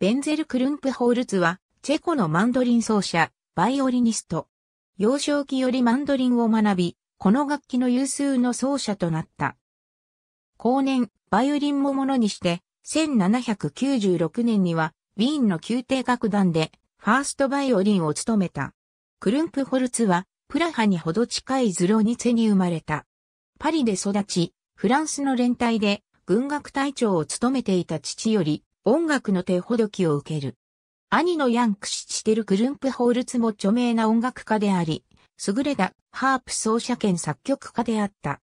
ベンゼル・クルンプホールツは、チェコのマンドリン奏者、バイオリニスト。幼少期よりマンドリンを学び、この楽器の有数の奏者となった。後年、バイオリンもものにして、1796年には、ウィーンの宮廷楽団で、ファーストバイオリンを務めた。クルンプホルツは、プラハにほど近いズロニツェに生まれた。パリで育ち、フランスの連隊で、軍楽隊長を務めていた父より、音楽の手ほどきを受ける。兄のヤンクシチテル・クルンプホールツも著名な音楽家であり、優れたハープ奏者兼作曲家であった。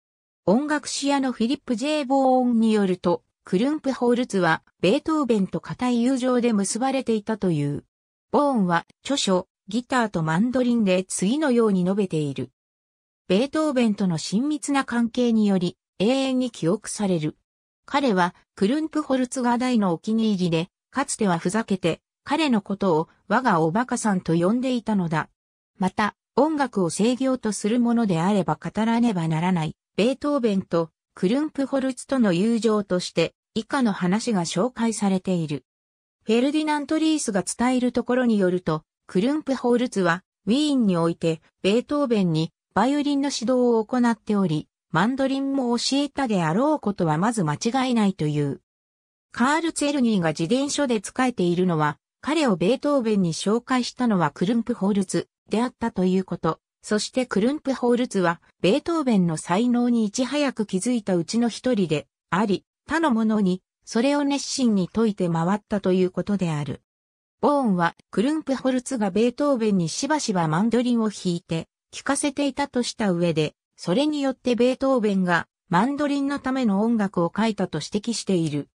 音楽史屋のフィリップ・ジェイ・ボーンによると、クルンプホールツはベートーベンと固い友情で結ばれていたという。ボーンは著書、ギターとマンドリンで次のように述べている。ベートーベンとの親密な関係により永遠に記憶される。彼はクルンプホルツが大のお気に入りで、かつてはふざけて、彼のことを我がおバカさんと呼んでいたのだ。また、音楽を制御とするものであれば語らねばならない、ベートーベンとクルンプホルツとの友情として、以下の話が紹介されている。フェルディナント・リースが伝えるところによると、クルンプホルツは、ウィーンにおいて、ベートーベンに、バイオリンの指導を行っており、マンドリンも教えたであろうことはまず間違いないという。カール・ツェルニーが自伝書で仕えているのは、彼をベートーベンに紹介したのはクルンプホールツであったということ。そしてクルンプホールツは、ベートーベンの才能にいち早く気づいたうちの一人で、あり、他の者に、それを熱心に解いて回ったということである。ボーンは、クルンプホルツがベートーベンにしばしばマンドリンを弾いて、聞かせていたとした上で、それによってベートーベンがマンドリンのための音楽を書いたと指摘している。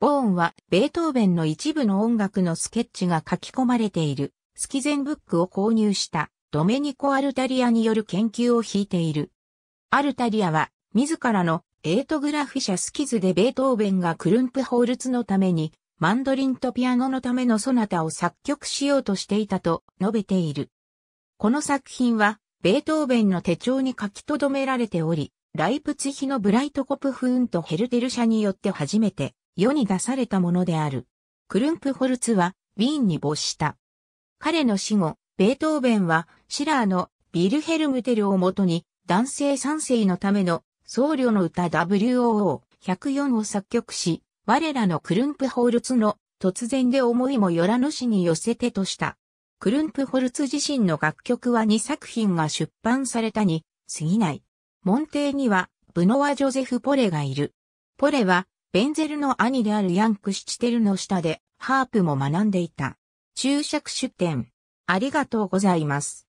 ボーンはベートーベンの一部の音楽のスケッチが書き込まれているスキゼンブックを購入したドメニコ・アルタリアによる研究を引いている。アルタリアは自らのエートグラフィシャスキズでベートーベンがクルンプホールツのためにマンドリンとピアノのためのソナタを作曲しようとしていたと述べている。この作品はベートーベンの手帳に書き留められており、ライプツヒのブライトコプフーンとヘルテル社によって初めて世に出されたものである。クルンプホルツはウィーンに没した。彼の死後、ベートーベンはシラーのビルヘルムテルをもとに男性三世のための僧侶の歌 WOO104 を作曲し、我らのクルンプホルツの突然で思いもよらぬ死に寄せてとした。クルンプホルツ自身の楽曲は2作品が出版されたに過ぎない。門弟には、ブノワ・ジョゼフ・ポレがいる。ポレは、ベンゼルの兄であるヤンク・シチテルの下で、ハープも学んでいた。注釈出典。ありがとうございます。